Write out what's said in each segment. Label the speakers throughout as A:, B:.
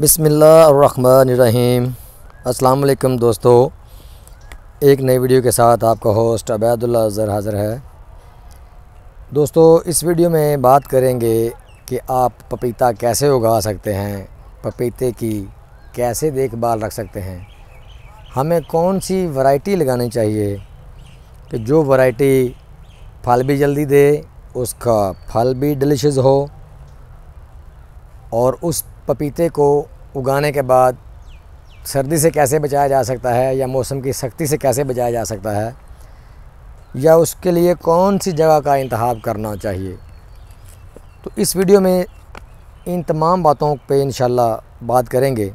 A: बिसमीम् अल्लाम दोस्तों एक नई वीडियो के साथ आपका होस्ट अबैदुल्ला अज़र हाज़र है दोस्तों इस वीडियो में बात करेंगे कि आप पपीता कैसे उगा सकते हैं पपीते की कैसे देखभाल रख सकते हैं हमें कौन सी वैरायटी लगानी चाहिए कि जो वैरायटी फल भी जल्दी दे उसका फल भी डिलीशियस हो और उस पपीते को उगाने के बाद सर्दी से कैसे बचाया जा सकता है या मौसम की सख्ती से कैसे बचाया जा सकता है या उसके लिए कौन सी जगह का इंतखब करना चाहिए तो इस वीडियो में इन तमाम बातों पे इन बात करेंगे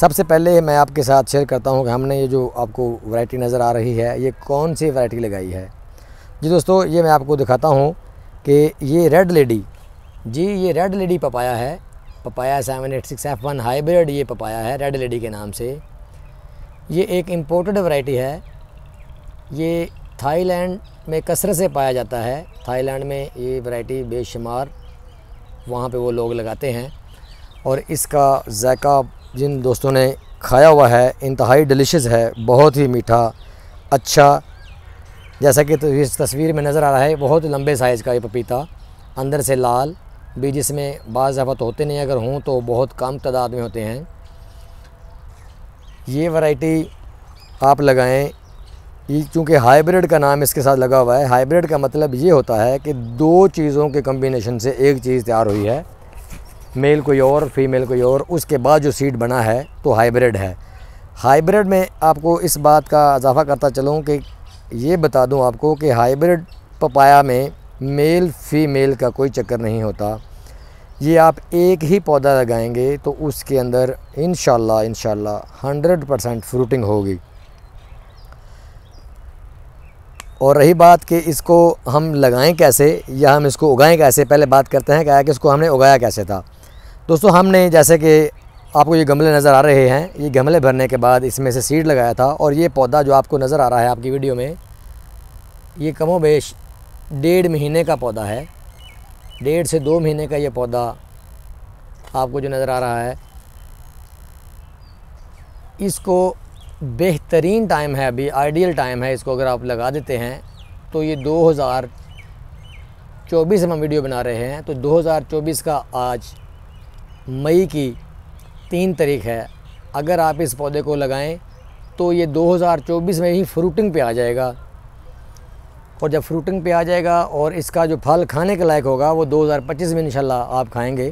A: सबसे पहले मैं आपके साथ शेयर करता हूँ कि हमने ये जो आपको वैरायटी नज़र आ रही है ये कौन सी वैरायटी लगाई है जी दोस्तों ये मैं आपको दिखाता हूँ कि ये रेड लेडी जी ये रेड लेडी पपाया है papaya seven eight six F one hybrid ये पपाया है रेड लेडी के नाम से ये एक इम्पोर्टेड वैरायटी है ये थाईलैंड में कसरत से पाया जाता है थाईलैंड में ये वैरायटी बेशुमार वहाँ पे वो लोग लगाते हैं और इसका जायका जिन दोस्तों ने खाया हुआ है इंतहाई डिलिशियस है बहुत ही मीठा अच्छा जैसा कि तो इस तस्वीर में नज़र आ रहा है बहुत लंबे साइज़ का ये पपीता अंदर से लाल भी जिसमें बाज़ाफ़त होते नहीं अगर हों तो बहुत कम तादाद में होते हैं ये वैरायटी आप लगाएं ये क्योंकि हाइब्रिड का नाम इसके साथ लगा हुआ है हाइब्रिड का मतलब ये होता है कि दो चीज़ों के कम्बिनेशन से एक चीज़ तैयार हुई है मेल कोई और फीमेल कोई और उसके बाद जो सीड बना है तो हाइब्रिड है हाइब्रिड में आपको इस बात का इजाफ़ा करता चलूँ कि ये बता दूँ आपको कि हाइब्रिड पपाया में मेल फीमेल का कोई चक्कर नहीं होता ये आप एक ही पौधा लगाएंगे तो उसके अंदर इन शाला हंड्रेड परसेंट फ्रूटिंग होगी और रही बात कि इसको हम लगाएं कैसे या हम इसको उगाएं कैसे पहले बात करते हैं क्या कि इसको हमने उगाया कैसे था दोस्तों हमने जैसे कि आपको ये गमले नज़र आ रहे हैं ये गमले भरने के बाद इसमें से सीड लगाया था और ये पौधा जो आपको नज़र आ रहा है आपकी वीडियो में ये कमोबेश डेढ़ महीने का पौधा है डेढ़ से दो महीने का ये पौधा आपको जो नज़र आ रहा है इसको बेहतरीन टाइम है अभी आइडियल टाइम है इसको अगर आप लगा देते हैं तो ये 2024 हम वीडियो बना रहे हैं तो 2024 का आज मई की तीन तारीख है अगर आप इस पौधे को लगाएं तो ये 2024 में ही फ्रूटिंग पे आ जाएगा और जब फ्रूटिंग पे आ जाएगा और इसका जो फल खाने के लायक होगा वो 2025 में इनशाला आप खाएंगे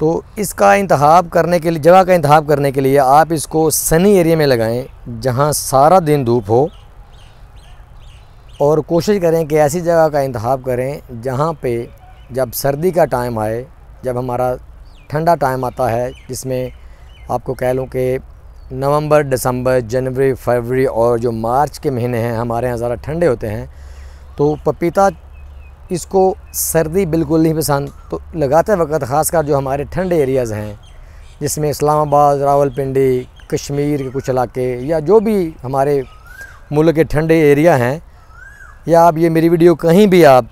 A: तो इसका इंतहाब करने के लिए जगह का इंतहाब करने के लिए आप इसको सनी एरिया में लगाएं जहाँ सारा दिन धूप हो और कोशिश करें कि ऐसी जगह का इंतहाब करें जहाँ पे जब सर्दी का टाइम आए जब हमारा ठंडा टाइम आता है जिसमें आपको कह लूँ कि नवंबर दिसंबर जनवरी फरवरी और जो मार्च के महीने हैं हमारे यहाँ ज़रा ठंडे होते हैं तो पपीता इसको सर्दी बिल्कुल नहीं पसंद तो लगाते वक्त ख़ासकर जो हमारे ठंडे एरियाज़ हैं जिसमें इस्लामाबाद रावलपिंडी कश्मीर के कुछ इलाके या जो भी हमारे मुल्क के ठंडे एरिया हैं या आप ये मेरी वीडियो कहीं भी आप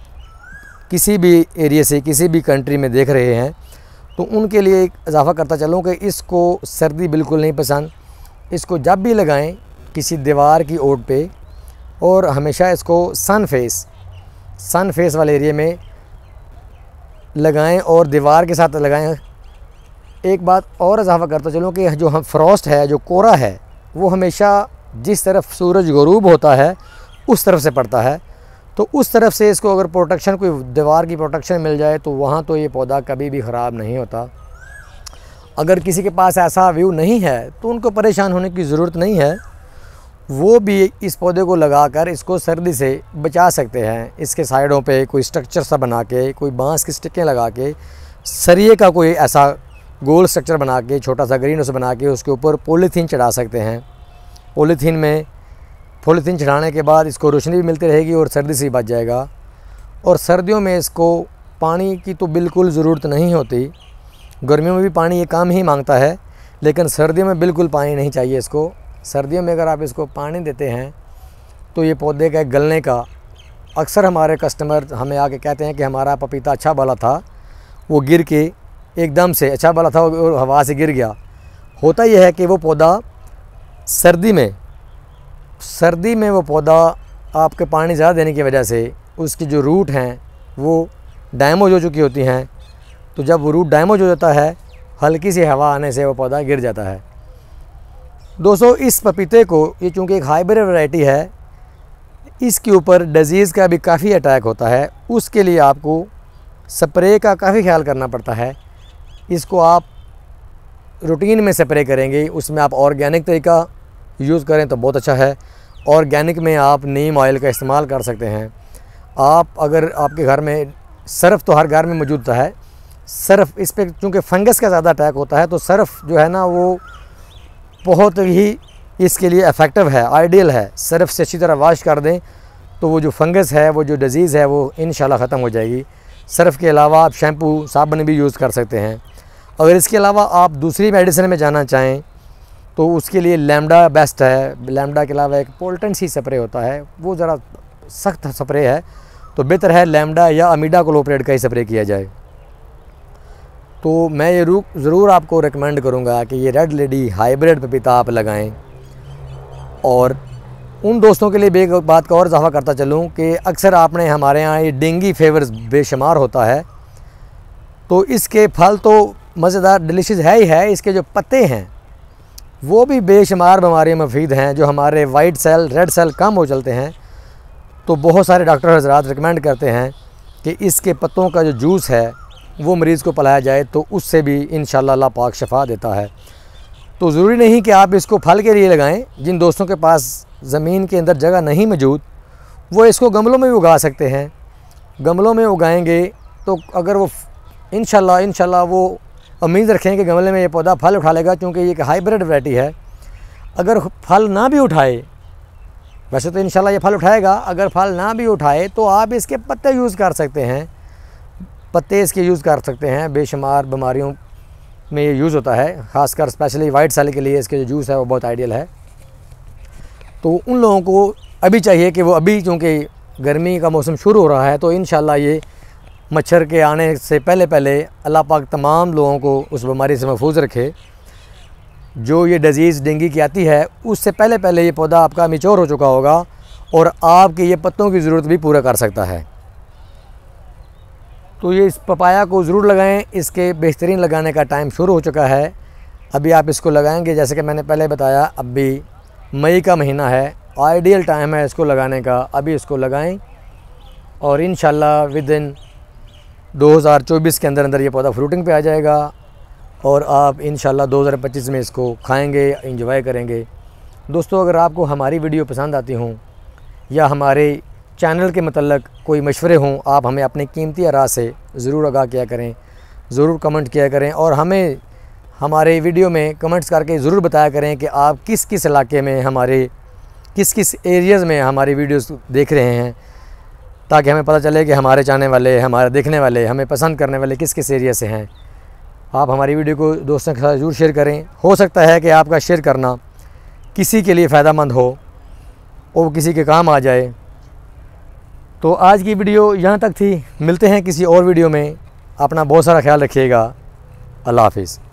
A: किसी भी एरिए से किसी भी कंट्री में देख रहे हैं तो उनके लिए एक इजाफ़ा करता चलूँ कि इसको सर्दी बिल्कुल नहीं पसंद इसको जब भी लगाएं किसी दीवार की ओट पे और हमेशा इसको सन फेस सन फेस वाले एरिए में लगाएं और दीवार के साथ लगाएं एक बात और इजाफा करता चलूँ कि जो हम फ्रॉस्ट है जो कोरा है वो हमेशा जिस तरफ सूरज गरूब होता है उस तरफ से पड़ता है तो उस तरफ से इसको अगर प्रोटेक्शन कोई दीवार की प्रोटेक्शन मिल जाए तो वहाँ तो ये पौधा कभी भी ख़राब नहीं होता अगर किसी के पास ऐसा व्यू नहीं है तो उनको परेशान होने की ज़रूरत नहीं है वो भी इस पौधे को लगाकर इसको सर्दी से बचा सकते हैं इसके साइडों पे कोई स्ट्रक्चर सा बना के कोई बांस की स्टिकें लगा के सरिये का कोई ऐसा गोल स्ट्रक्चर बना के छोटा सा ग्रीन हाउस बना के उसके ऊपर पोलीथीन चढ़ा सकते हैं पोलीथीन में पोलीथीन चढ़ाने के बाद इसको रोशनी भी मिलती रहेगी और सर्दी से बच जाएगा और सर्दियों में इसको पानी की तो बिल्कुल ज़रूरत नहीं होती गर्मियों में भी पानी ये काम ही मांगता है लेकिन सर्दियों में बिल्कुल पानी नहीं चाहिए इसको सर्दियों में अगर आप इसको पानी देते हैं तो ये पौधे का गलने का अक्सर हमारे कस्टमर हमें आके कहते हैं कि हमारा पपीता अच्छा वाला था वो गिर के एकदम से अच्छा वाला था और हवा से गिर गया होता यह है कि वो पौधा सर्दी में सर्दी में वो पौधा आपके पानी ज़्यादा देने की वजह से उसकी जो रूट हैं वो डैमेज हो चुकी होती हैं तो जब वो रूट डैमेज हो जाता है हल्की सी हवा आने से वो पौधा गिर जाता है दोस्तों इस पपीते को ये चूँकि एक हाइब्रिड वैरायटी है इसके ऊपर डिजीज़ का भी काफ़ी अटैक होता है उसके लिए आपको स्प्रे का काफ़ी ख्याल करना पड़ता है इसको आप रूटीन में स्प्रे करेंगे उसमें आप ऑर्गेनिक तरीका यूज़ करें तो बहुत अच्छा है ऑर्गेनिक में आप नीम ऑयल का इस्तेमाल कर सकते हैं आप अगर आपके घर में सर्फ तो हर घर में मौजूद है सर्फ इस पर चूँकि फंगस का ज़्यादा अटैक होता है तो सर्फ जो है ना वो बहुत ही इसके लिए इफ़ेक्टिव है आइडियल है सर्फ से अच्छी तरह वाश कर दें तो वो जो फंगस है वो जो डिज़ीज़ है वो इन ख़त्म हो जाएगी सर्फ के अलावा आप शैम्पू साबुन भी यूज़ कर सकते हैं अगर इसके अलावा आप दूसरी मेडिसिन में जाना चाहें तो उसके लिए लैमडा बेस्ट है लेमडा के अलावा एक पोल्टन सी स्प्रे होता है वो ज़रा सख्त स्प्रे है तो बेहतर है लेमडा या अमीडा क्लोपरेट का ही स्प्रे किया जाए तो मैं ये रूख ज़रूर आपको रिकमेंड करूँगा कि ये रेड लेडी हाइब्रिड पपीता आप लगाएं और उन दोस्तों के लिए भी एक बात का और इजाफा करता चलूँ कि अक्सर आपने हमारे यहाँ ये डेंगी फेवर्स बेशुमार होता है तो इसके फल तो मज़ेदार डिलीशियस है ही है इसके जो पत्ते हैं वो भी बेशुमार बीमारी मुफीद हैं जो हमारे वाइट सेल रेड सेल कम हो चलते हैं तो बहुत सारे डॉक्टर हजरात रिकमेंड करते हैं कि इसके पत्तों का जो जूस है वो मरीज़ को पलाया जाए तो उससे भी इन अल्लाह पाक शफा देता है तो ज़रूरी नहीं कि आप इसको फल के लिए लगाएं जिन दोस्तों के पास ज़मीन के अंदर जगह नहीं मौजूद वो इसको गमलों में भी उगा सकते हैं गमलों में उगाएंगे तो अगर वो इन इन वो उम्मीद रखें कि गमले में ये पौधा फल उठा लेगा क्योंकि ये एक हाइब्रिड वैरायटी है अगर फल ना भी उठाए वैसे तो इन ये फल उठाएगा अगर फल ना भी उठाए तो आप इसके पत्ते यूज़ कर सकते हैं पत्ते इसके यूज़ कर सकते हैं बेशुमार बीमारियों में ये यूज़ होता है ख़ासकर स्पेशली वाइट सेल के लिए इसके जो जूस है वो बहुत आइडियल है तो उन लोगों को अभी चाहिए कि वो अभी चूँकि गर्मी का मौसम शुरू हो रहा है तो इन ये मच्छर के आने से पहले पहले अल्लाह पाक तमाम लोगों को उस बीमारी से महफूज रखे जो ये डिज़ीज़ डेंगी की आती है उससे पहले पहले ये पौधा आपका मिचोर हो चुका होगा और आपकी ये पत्तों की ज़रूरत भी पूरा कर सकता है तो ये इस पपाया को ज़रूर लगाएं इसके बेहतरीन लगाने का टाइम शुरू हो चुका है अभी आप इसको लगाएंगे जैसे कि मैंने पहले बताया अभी मई का महीना है आइडियल टाइम है इसको लगाने का अभी इसको लगाएं और इन विद इन 2024 के अंदर अंदर ये पौधा फ्रूटिंग पे आ जाएगा और आप इन 2025 में इसको खाएंगे इंजॉय करेंगे दोस्तों अगर आपको हमारी वीडियो पसंद आती हूँ या हमारे चैनल के मतलब कोई मशवरे हों आप हमें अपने कीमती आरा से ज़रूर आगा किया करें ज़रूर कमेंट किया करें और हमें हमारे वीडियो में कमेंट्स करके ज़रूर बताया करें कि आप किस किस इलाके में हमारे किस किस एरियाज़ में हमारी वीडियोस देख रहे हैं ताकि हमें पता चले कि हमारे चाहने वाले हमारे देखने वाले हमें पसंद करने वाले किस किस एरिया से हैं आप हमारी वीडियो को दोस्तों के साथ ज़रूर शेयर करें हो सकता है कि आपका शेयर करना किसी के लिए फ़ायदा मंद हो और किसी के काम आ जाए तो आज की वीडियो यहाँ तक थी मिलते हैं किसी और वीडियो में अपना बहुत सारा ख्याल रखिएगा अल्लाह हाफिज़